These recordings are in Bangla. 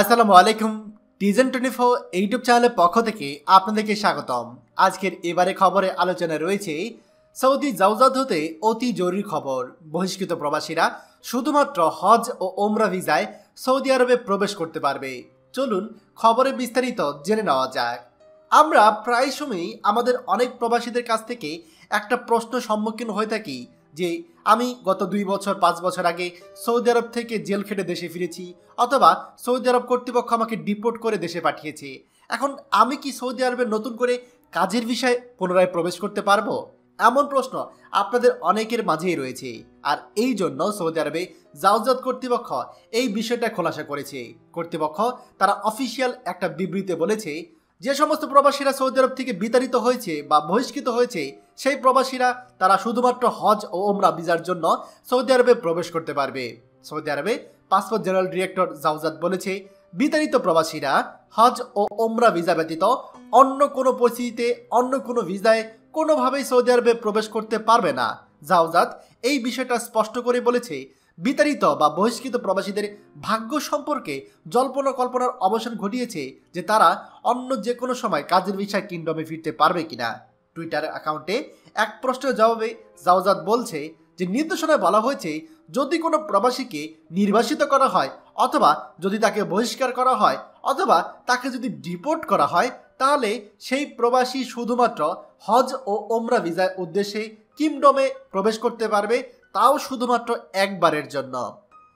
আসসালামু আলাইকুম ডিজেন টোয়েন্টি ফোর ইউটিউব চ্যানেলের পক্ষ থেকে আপনাদেরকে স্বাগতম আজকের এবারে খবরে আলোচনা রয়েছে সৌদি জাউজাদ হতে অতি জরুরি খবর বহিষ্কৃত প্রবাসীরা শুধুমাত্র হজ ও ওমরা ভিসায় সৌদি আরবে প্রবেশ করতে পারবে চলুন খবরে বিস্তারিত জেনে নেওয়া যাক আমরা প্রায় সময়ই আমাদের অনেক প্রবাসীদের কাছ থেকে একটা প্রশ্ন সম্মুখীন হয়ে থাকি যে আমি গত দুই বছর পাঁচ বছর আগে সৌদি আরব থেকে জেল খেটে দেশে ফিরেছি অথবা সৌদি আরব কর্তৃপক্ষ আমাকে ডিপোর্ট করে দেশে পাঠিয়েছে এখন আমি কি সৌদি আরবের নতুন করে কাজের বিষয়ে পুনরায় প্রবেশ করতে পারবো এমন প্রশ্ন আপনাদের অনেকের মাঝেই রয়েছে আর এই জন্য সৌদি আরবে জাউজাত কর্তৃপক্ষ এই বিষয়টা খোলাসা করেছে কর্তৃপক্ষ তারা অফিসিয়াল একটা বিবৃতি বলেছে যে সমস্ত প্রবাসীরা সৌদি আরব থেকে বিতাড়িত হয়েছে বা বহিষ্কৃত হয়েছে সেই প্রবাসীরা তারা শুধুমাত্র হজ ও ওমরা ভিসার জন্য সৌদি আরবে প্রবেশ করতে পারবে সৌদি আরবে পাসপোর্ট জেনারেল ডিরেক্টর জাউজাদ বলেছে বিতাড়িত প্রবাসীরা হজ ও ওমরা ভিসা ব্যতীত অন্য কোনো পরিস্থিতিতে অন্য কোনো ভিসায় কোনোভাবেই সৌদি আরবে প্রবেশ করতে পারবে না জাউজাদ এই বিষয়টা স্পষ্ট করে বলেছে বিতাড়িত বা বহিষ্কৃত প্রবাসীদের ভাগ্য সম্পর্কে জল্পনা কল্পনার অবসান ঘটিয়েছে যে তারা অন্য যে কোনো সময় কাজের বিষয় কিংডমে ফিরতে পারবে কিনা টুইটার অ্যাকাউন্টে এক প্রশ্নের জবাবে জাওজাদ বলছে যে নির্দেশনায় বলা হয়েছে যদি কোনো প্রবাসীকে নির্বাসিত করা হয় অথবা যদি তাকে বহিষ্কার করা হয় অথবা তাকে যদি ডিপোর্ট করা হয় তাহলে সেই প্রবাসী শুধুমাত্র হজ ও ওমরা ভিসার উদ্দেশ্যে কিংডমে প্রবেশ করতে পারবে তাও শুধুমাত্র একবারের জন্য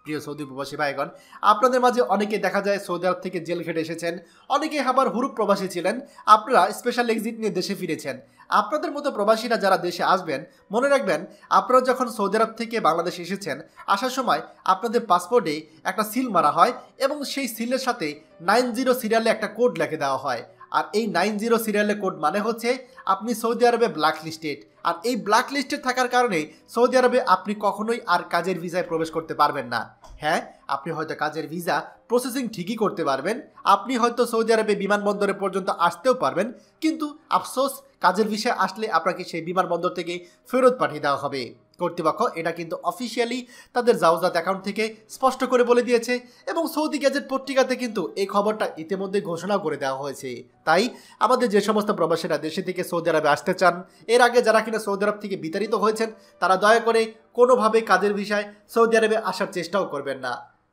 প্রিয় সৌদি প্রবাসী ভাইগণ আপনাদের মাঝে অনেকে দেখা যায় সৌদি আরব থেকে জেল খেটে এসেছেন অনেকে আবার হুরুপ প্রবাসী ছিলেন আপনারা স্পেশাল এক্সিট নিয়ে দেশে ফিরেছেন আপনাদের মতো প্রবাসীরা যারা দেশে আসবেন মনে রাখবেন আপনারা যখন সৌদি আরব থেকে বাংলাদেশ এসেছেন আসার সময় আপনাদের পাসপোর্টে একটা সিল মারা হয় এবং সেই সিলের সাথে নাইন জিরো সিরিয়ালে একটা কোড লেখে দেওয়া হয় আর এই নাইন জিরো সিরিয়ালের কোড মানে হচ্ছে আপনি সৌদি আরবে ব্ল্যাক লিস্টেড আর এই ব্ল্যাক লিস্টেড থাকার কারণে সৌদি আরবে আপনি কখনোই আর কাজের ভিসায় প্রবেশ করতে পারবেন না হ্যাঁ আপনি হয়তো কাজের ভিসা প্রসেসিং ঠিকই করতে পারবেন আপনি হয়তো সৌদি আরবে বিমানবন্দরে পর্যন্ত আসতেও পারবেন কিন্তু আফসোস কাজের ভিসায় আসলে আপনাকে সেই বিমানবন্দর থেকে ফেরত পাঠিয়ে দেওয়া হবে কর্তৃপক্ষ এটা কিন্তু অফিসিয়ালি তাদের জাউজাত অ্যাকাউন্ট থেকে স্পষ্ট করে বলে দিয়েছে এবং সৌদি গ্যাজেট পত্রিকাতে কিন্তু এই খবরটা ইতিমধ্যে ঘোষণা করে দেওয়া হয়েছে তাই আমাদের যে সমস্ত প্রবাসীরা দেশে থেকে সৌদি আরবে আসতে চান এর আগে যারা কিনা সৌদি আরব থেকে বিতাড়িত হয়েছেন তারা দয়া করে কোনোভাবে কাজের বিষয়ে সৌদি আরবে আসার চেষ্টাও করবেন না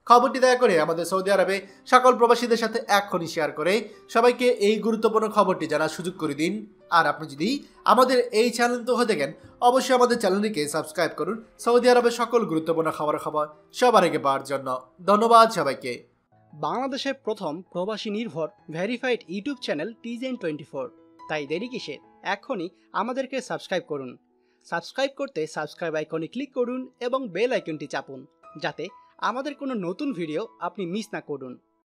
খবরটি দয়া করে আমাদের সৌদি আরবে সকল প্রবাসীদের সাথে এখনই শেয়ার করে সবাইকে এই গুরুত্বপূর্ণ খবরটি জানার সুযোগ করে দিন আর আপনি যদি আমাদের এই চ্যানেল তো হয়ে অবশ্যই আমাদের চ্যানেলটিকে সাবস্ক্রাইব করুন সৌদি আরবের সকল গুরুত্বপূর্ণ খাবার খাবার সবার আগে পাওয়ার জন্য ধন্যবাদ সবাইকে বাংলাদেশের প্রথম প্রবাসী নির্ভর ভেরিফাইড ইউটিউব চ্যানেল টিজেন টোয়েন্টি ফোর তাই দেরি কিসে এখনই আমাদেরকে সাবস্ক্রাইব করুন সাবস্ক্রাইব করতে সাবস্ক্রাইব আইকনে ক্লিক করুন এবং বেল আইকনটি চাপুন যাতে আমাদের কোনো নতুন ভিডিও আপনি মিস না করুন